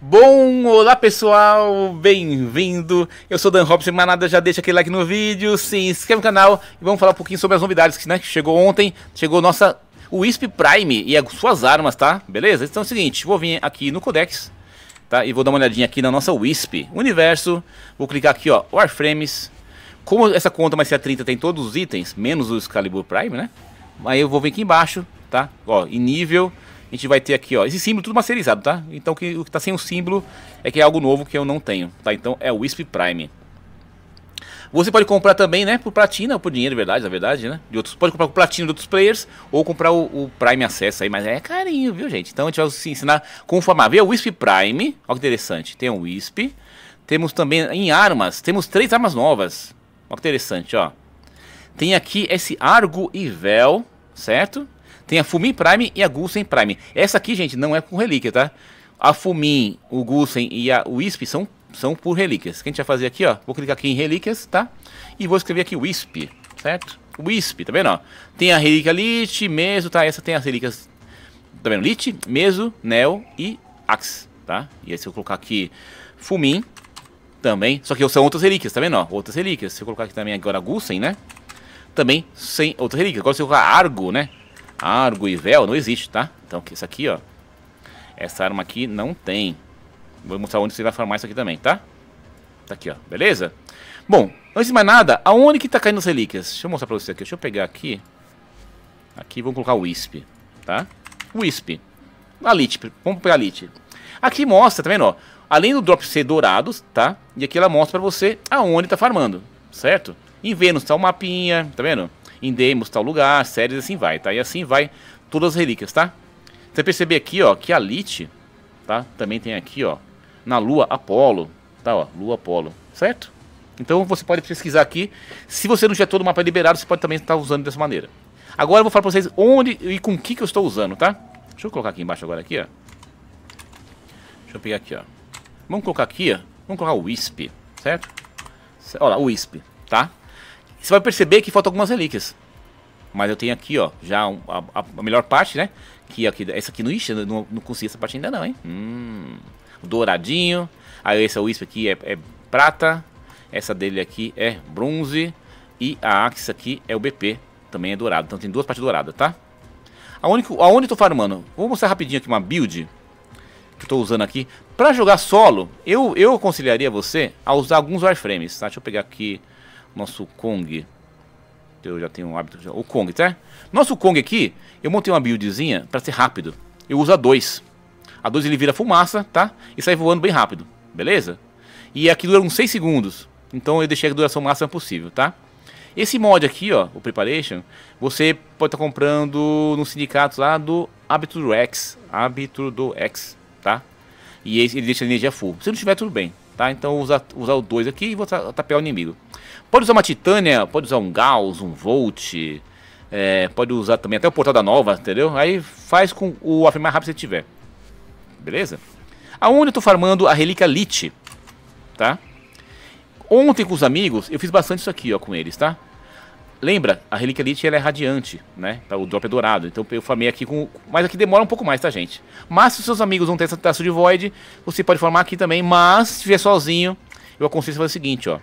Bom, olá pessoal, bem-vindo. Eu sou Dan Robson, mas nada, já deixa aquele like no vídeo, se inscreve no canal e vamos falar um pouquinho sobre as novidades que né, chegou ontem. Chegou nossa Wisp Prime e as suas armas, tá? Beleza? Então é o seguinte, vou vir aqui no Codex, tá? E vou dar uma olhadinha aqui na nossa Wisp Universo. Vou clicar aqui, ó, Warframes. Como essa conta mais a 30 tem todos os itens, menos o Excalibur Prime, né? Aí eu vou vir aqui embaixo, tá? Ó, em nível a gente vai ter aqui, ó, esse símbolo tudo masterizado, tá? Então que, o que tá sem o símbolo é que é algo novo que eu não tenho, tá? Então é o Wisp Prime. Você pode comprar também, né, por platina, ou por dinheiro, é verdade, na verdade, né? De outros, pode comprar com platina de outros players, ou comprar o, o, Prime Acesso aí, mas é carinho, viu, gente? Então a gente vai se ensinar como formar. Vê o Wisp Prime, olha que interessante, tem um Wisp. Temos também em armas, temos três armas novas. Olha que interessante, ó. Tem aqui esse Argo e Vel, certo? Tem a Fumin Prime e a Gulsen Prime. Essa aqui, gente, não é com relíquia, tá? A Fumin, o Gulsen e a Wisp são, são por relíquias. O que a gente vai fazer aqui, ó? Vou clicar aqui em relíquias, tá? E vou escrever aqui Wisp, certo? Wisp, tá vendo, ó? Tem a relíquia Lich, Meso, tá? Essa tem as relíquias, tá vendo? Lich, Meso, Neo e Axe, tá? E aí se eu colocar aqui Fumin também, só que são outras relíquias, tá vendo, ó? Outras relíquias. Se eu colocar aqui também agora Gusen, né? Também sem outras relíquias. Agora se eu colocar Argo, né? argo e véu não existe, tá? Então isso aqui, ó. Essa arma aqui não tem. Vou mostrar onde você vai farmar isso aqui também, tá? Tá aqui, ó. Beleza? Bom, antes de mais nada, aonde que tá caindo as relíquias? Deixa eu mostrar pra você aqui. Deixa eu pegar aqui. Aqui, vamos colocar o Wisp, tá? Wisp. A Lich. Vamos pegar a Lich. Aqui mostra, tá vendo, ó? Além do drop ser dourado, tá? E aqui ela mostra pra você aonde tá farmando, certo? Em Vênus tá o um mapinha, tá vendo? em demos, tal lugar, séries, assim vai, tá? E assim vai todas as relíquias, tá? Você perceber aqui, ó, que a Lite, tá? Também tem aqui, ó, na Lua Apolo, tá? Ó, Lua Apolo, certo? Então você pode pesquisar aqui. Se você não tiver todo o mapa liberado, você pode também estar usando dessa maneira. Agora eu vou falar pra vocês onde e com que, que eu estou usando, tá? Deixa eu colocar aqui embaixo agora, aqui, ó. Deixa eu pegar aqui, ó. Vamos colocar aqui, ó. Vamos colocar o Wisp, certo? Olha lá, o Wisp, tá? Você vai perceber que faltam algumas relíquias. Mas eu tenho aqui, ó, já a, a, melhor parte, né? Que aqui, essa aqui no Ixi, não, não consegui essa parte ainda não, hein? Hum, douradinho. Aí essa Wisp aqui é, é, prata. Essa dele aqui é bronze. E a Axe aqui é o BP, também é dourado. Então tem duas partes douradas, tá? Aonde, aonde eu tô farmando? Vou mostrar rapidinho aqui uma build que eu tô usando aqui. Pra jogar solo, eu, eu aconselharia você a usar alguns wireframes, tá? Deixa eu pegar aqui nosso Kong. Eu já tenho um hábito. O Kong, tá? Nosso Kong aqui, eu montei uma buildzinha pra ser rápido. Eu uso a 2. A 2 ele vira fumaça, tá? E sai voando bem rápido, beleza? E aqui dura uns 6 segundos. Então eu deixei a duração máxima possível, tá? Esse mod aqui, ó, o Preparation, você pode estar tá comprando no sindicato lá do do X. hábito do X, tá? E ele deixa a energia full. Se não tiver, tudo bem. Tá? Então usa, usar o 2 aqui e vou tapear o inimigo. Pode usar uma Titânia, pode usar um Gauss, um Volt. É, pode usar também até o portal da nova, entendeu? Aí faz com o afim mais rápido que você tiver. Beleza? Aonde eu tô farmando a relíquia Lich, tá? Ontem com os amigos, eu fiz bastante isso aqui, ó, com eles, tá? Lembra, a Relíquia Elite ela é radiante, né? Tá, o drop é dourado. Então eu farmei aqui com. Mas aqui demora um pouco mais, tá, gente? Mas se os seus amigos não têm essa taça de Void, você pode farmar aqui também. Mas se vier sozinho, eu aconselho você fazer o seguinte, ó.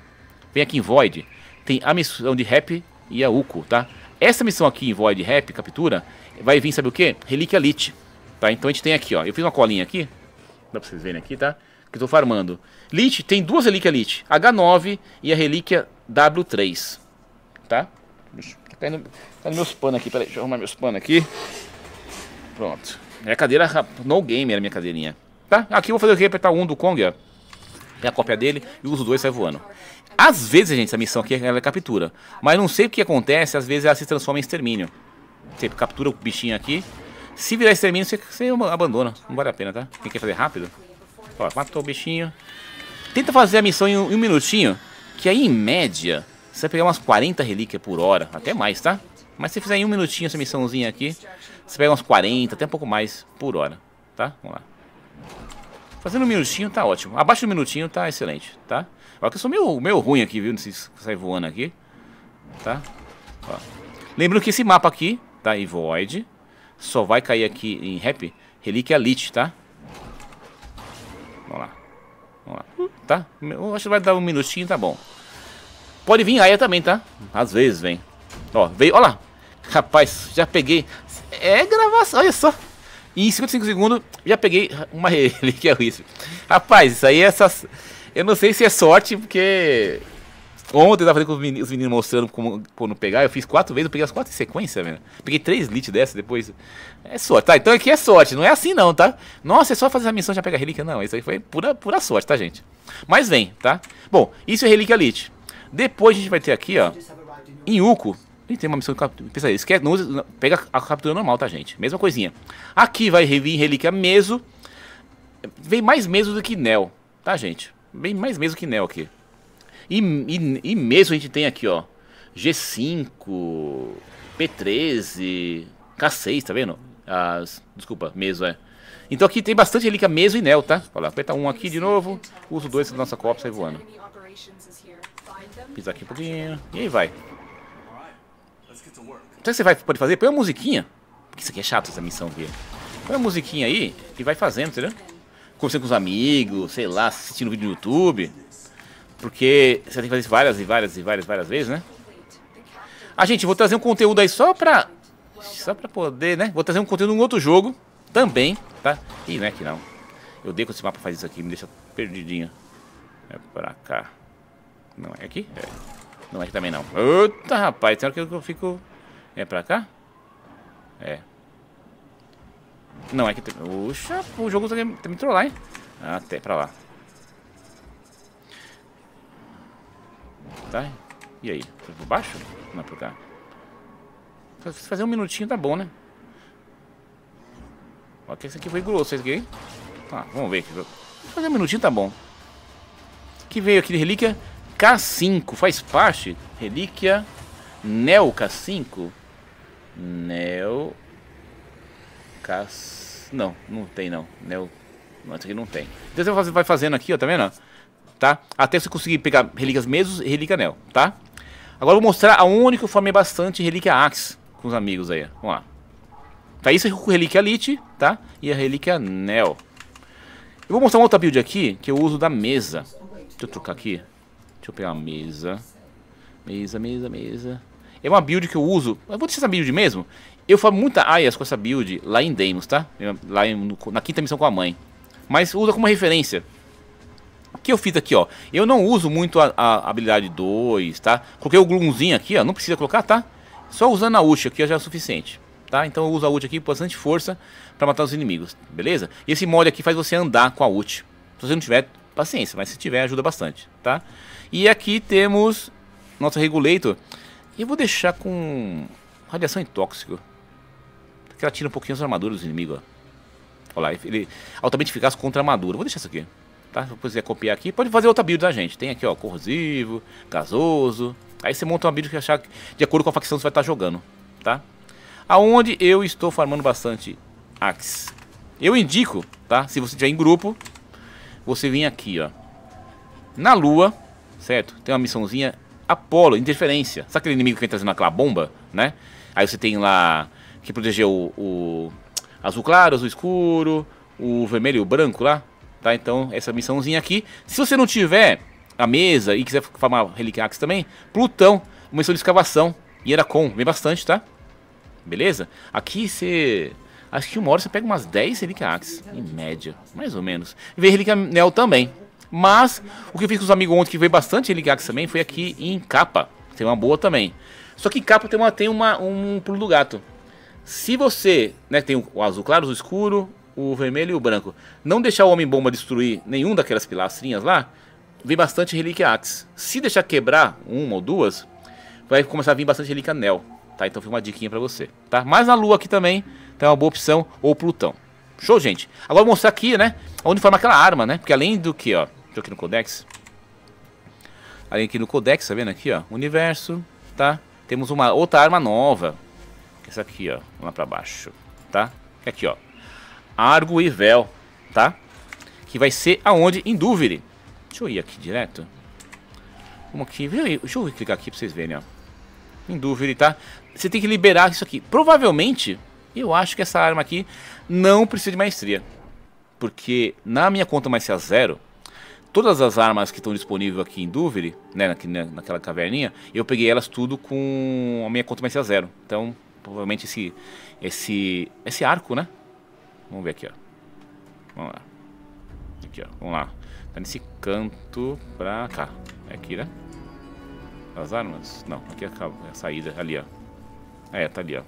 Vem aqui em Void, tem a missão de Rap e a Uco, tá? Essa missão aqui em Void Rap, captura, vai vir, sabe o que? Relíquia Elite, tá? Então a gente tem aqui, ó. Eu fiz uma colinha aqui, dá pra vocês verem aqui, tá? Que eu tô farmando. Elite tem duas relíquias Elite, H9 e a relíquia W3, tá? tá caindo, tá caindo meus panos aqui. Peraí, deixa eu arrumar meus panos aqui. Pronto. Minha cadeira, no game era minha cadeirinha. Tá? Aqui eu vou fazer o que? Apertar um do Kong, ó. É a cópia dele e os dois sai voando. Às vezes, gente, essa missão aqui ela é captura. Mas não sei o que acontece, às vezes ela se transforma em extermínio. Você captura o bichinho aqui. Se virar extermínio, você, você abandona. Não vale a pena, tá? Quem quer fazer rápido? Ó, matou o bichinho. Tenta fazer a missão em um, em um minutinho. Que aí, em média, você você pegar umas 40 relíquias por hora, até mais, tá? Mas se fizer em um minutinho essa missãozinha aqui, você pega umas 40, até um pouco mais por hora, tá? Vamos lá. Fazendo um minutinho tá ótimo. Abaixo do minutinho tá excelente, tá? Olha que eu sou meio, meio ruim aqui, viu? se sai voando aqui, tá? Ó. Lembrando que esse mapa aqui, tá? E Void, só vai cair aqui em Rap, Relíquia Elite, tá? Vamos lá. Vamos lá. Tá? Eu acho que vai dar um minutinho, tá bom. Pode vir aia também, tá? Às vezes vem. Ó, veio. Olha lá. Rapaz, já peguei. É gravação, olha só. em 55 segundos já peguei uma relíquia é ruim. Rapaz, isso aí é essas. Eu não sei se é sorte, porque. Ontem eu tava fazendo com os meninos, os meninos mostrando como, como pegar. Eu fiz quatro vezes, eu peguei as quatro em sequência, velho. Peguei três lit dessa depois. É sorte, tá? Então aqui é sorte, não é assim não, tá? Nossa, é só fazer a missão já pegar relíquia. Não, isso aí foi pura, pura sorte, tá, gente? Mas vem, tá? Bom, isso é relíquia lit. Depois a gente vai ter aqui, ó, Inhuco. Ele tem uma missão de captura. Pensa aí, esquece, não usa, pega a captura normal, tá, gente? Mesma coisinha. Aqui vai vir relíquia Mesmo. Vem mais Mesmo do que Nel, tá, gente? Vem mais Mesmo que Nel aqui. E, e, e a gente tem aqui, ó. G5, P13, K6, tá vendo? As, desculpa, Mesmo é. Então aqui tem bastante relíquia Mesmo e Nel, tá? Olha lá, aperta um aqui de novo. Uso dois da nossa copa, sai voando. Pisar aqui um pouquinho. E aí vai. Será que você vai poder fazer? Põe uma musiquinha. Porque isso aqui é chato, essa missão aqui. Põe uma musiquinha aí e vai fazendo, entendeu? Conversando com os amigos, sei lá, assistindo vídeo no YouTube. Porque você tem que fazer isso várias e várias e várias, várias vezes, né? Ah, gente, vou trazer um conteúdo aí só pra... Só pra poder, né? Vou trazer um conteúdo em outro jogo também, tá? Ih, não é que não. Eu dei com esse mapa fazer isso aqui, me deixa perdidinho. É pra cá. Não, é aqui? É. Não é aqui também não. Puta, rapaz, Será que eu fico... É pra cá? É. Não, é aqui também. Oxa, o jogo tá, tá me trollar, hein? Até pra lá. Tá? E aí? Foi tá por baixo? Não é por cá. Se fazer um minutinho tá bom, né? Ó, que esse aqui foi grosso, esse aqui, hein? Tá, vamos ver. Fazer um minutinho tá bom. Que veio aqui de relíquia? K5 faz parte? Relíquia Neo K5? Neo K... Não, não tem não. Neo... Não, isso aqui não tem. Então você vai fazendo aqui, ó, tá vendo? Tá? Até você conseguir pegar relíquias mesmo e relíquia Neo, tá? Agora eu vou mostrar a única que eu formei bastante relíquia Axe com os amigos aí. Vamos lá. Tá isso aqui com relíquia Elite, tá? E a relíquia Neo. Eu vou mostrar uma outra build aqui que eu uso da mesa. Deixa eu trocar aqui. Deixa eu pegar uma mesa. Mesa, mesa, mesa. É uma build que eu uso. Eu vou deixar essa build mesmo. Eu faço muita aias com essa build lá em Demos, tá? Lá em, na quinta missão com a mãe. Mas usa como referência. O que eu fiz aqui, ó? Eu não uso muito a, a habilidade 2, tá? Coloquei o Gloomzinho aqui, ó. Não precisa colocar, tá? Só usando a ult aqui ó, já é o suficiente. Tá? Então eu uso a ult aqui com bastante força para matar os inimigos, beleza? E esse mod aqui faz você andar com a ult. Se você não tiver, paciência, mas se tiver ajuda bastante, tá? E aqui temos nosso regulator. Eu vou deixar com radiação e tóxico. que ela tira um pouquinho as armaduras dos inimigos, ó. Olha lá, ele altamente eficaz contra armadura. Vou deixar isso aqui, tá? Se você quiser copiar aqui, pode fazer outra build, da tá, gente? Tem aqui, ó, corrosivo, gasoso. Aí você monta uma build que achar de acordo com a facção que você vai estar tá jogando, tá? Aonde eu estou farmando bastante Axe. Eu indico, tá? Se você estiver em grupo, você vem aqui, ó. Na Lua, certo? Tem uma missãozinha Apolo, interferência. Sabe aquele inimigo que vem trazendo aquela bomba, né? Aí você tem lá que proteger o, o azul claro, azul escuro, o vermelho e o branco lá. Tá, então essa missãozinha aqui. Se você não tiver a mesa e quiser farmar Reliquiax também, Plutão, missão de escavação, e era com vem bastante, tá? Beleza? Aqui você Acho que uma hora você pega umas 10 Relic Axis, em média, mais ou menos. E veio Relíquia Neo também. Mas, o que eu fiz com os amigos ontem, que veio bastante Relíquia Axis também, foi aqui em capa. Tem uma boa também. Só que em capa tem, uma, tem uma, um pulo do gato. Se você, né, tem o azul claro, o escuro, o vermelho e o branco. Não deixar o Homem-Bomba destruir nenhum daquelas pilastrinhas lá, vem bastante Relíquia Axis. Se deixar quebrar uma ou duas, vai começar a vir bastante Relíquia Nel, tá? Então foi uma diquinha pra você, tá? Mas na lua aqui também, então é uma boa opção, ou Plutão. Show, gente. Agora vou mostrar aqui, né? Onde forma aquela arma, né? Porque além do que, ó. Deixa eu aqui no Codex. Além aqui no Codex, tá vendo aqui, ó? Universo, tá? Temos uma outra arma nova. Essa aqui, ó. Lá pra baixo, tá? É aqui, ó. Argo e Véu, tá? Que vai ser aonde? Em Dúvida. Deixa eu ir aqui direto. Vamos aqui. Deixa eu clicar aqui pra vocês verem, ó. Em Dúvida, tá? Você tem que liberar isso aqui. Provavelmente eu acho que essa arma aqui não precisa de maestria. Porque na minha conta maestria zero, todas as armas que estão disponíveis aqui em Duvere, né, naquela caverninha, eu peguei elas tudo com a minha conta maestria zero. Então, provavelmente esse, esse, esse arco, né? Vamos ver aqui, ó. Vamos lá. Aqui, ó. Vamos lá. Tá nesse canto pra cá. É aqui, né? As armas? Não, aqui É a é saída. Ali, ó. É, tá ali, ó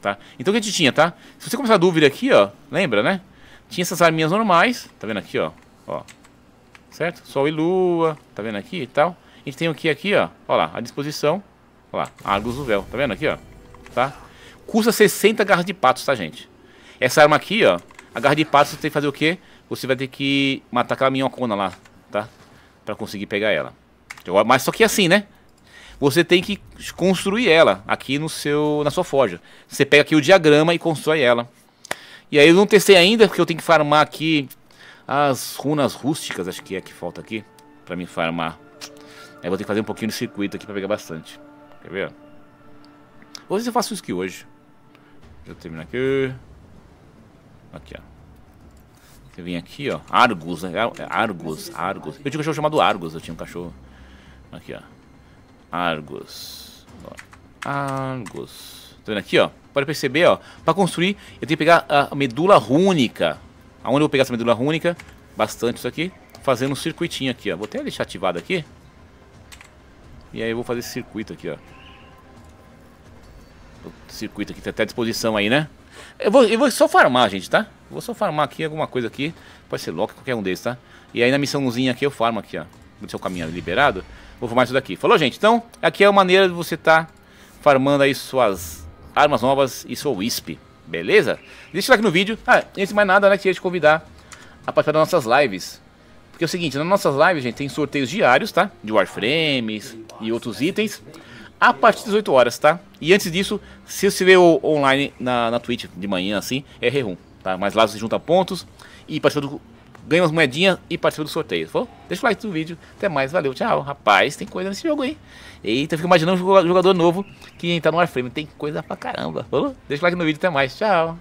tá? Então o que a gente tinha, tá? Se você começar a dúvida aqui, ó, lembra, né? Tinha essas arminhas normais, tá vendo aqui, ó, ó, certo? Sol e lua, tá vendo aqui e tal. A gente tem o que aqui, ó, ó lá, à disposição, ó lá, Argus do Véu, tá vendo aqui, ó, tá? Custa 60 garras de patos, tá, gente? Essa arma aqui, ó, a garra de patos você tem que fazer o quê? Você vai ter que matar aquela minhocona lá, tá? Pra conseguir pegar ela. Mas só que é assim, né? você tem que construir ela aqui no seu, na sua forja. Você pega aqui o diagrama e constrói ela. E aí eu não testei ainda, porque eu tenho que farmar aqui as runas rústicas, acho que é que falta aqui, pra me farmar. Aí vou ter que fazer um pouquinho de circuito aqui pra pegar bastante. Quer ver? Vou ver se eu faço isso aqui hoje. Deixa eu terminar aqui. Aqui, ó. Você vem aqui, ó. Argus, né? É, é Argus, Argus. Eu tinha um cachorro chamado Argus, eu tinha um cachorro. Aqui, ó. Argos. Argos. Tá vendo aqui, ó? Pode perceber, ó. Pra construir, eu tenho que pegar a medula rúnica. Aonde eu vou pegar essa medula rúnica? Bastante isso aqui. Fazendo um circuitinho aqui, ó. Vou até deixar ativado aqui. E aí eu vou fazer esse circuito aqui, ó. O circuito aqui tá até à disposição aí, né? Eu vou, eu vou só farmar, gente, tá? vou só farmar aqui alguma coisa aqui. Pode ser Loki, qualquer um desses, tá? E aí na missãozinha aqui eu farmo aqui, ó. Vou deixar o caminho liberado. Vou farmar isso daqui. Falou, gente? Então, aqui é a maneira de você estar tá farmando aí suas armas novas e seu Wisp. Beleza? Deixa like no vídeo. Ah, antes de mais nada, né, queria te convidar a participar das nossas lives. Porque é o seguinte, nas nossas lives, gente, tem sorteios diários, tá? De Warframes e outros itens. A partir das 8 horas, tá? E antes disso, se você vê online na, na Twitch de manhã, assim, é rerum, tá? Mas lá você junta pontos e participa do ganha umas moedinhas e participa do sorteio. Falou? Tá Deixa o like do vídeo. Até mais. Valeu. Tchau. Rapaz, tem coisa nesse jogo, hein? Eita, eu fico imaginando um jogador novo que entra tá no Warframe. Tem coisa pra caramba. Falou? Tá Deixa o like no vídeo. Até mais. Tchau.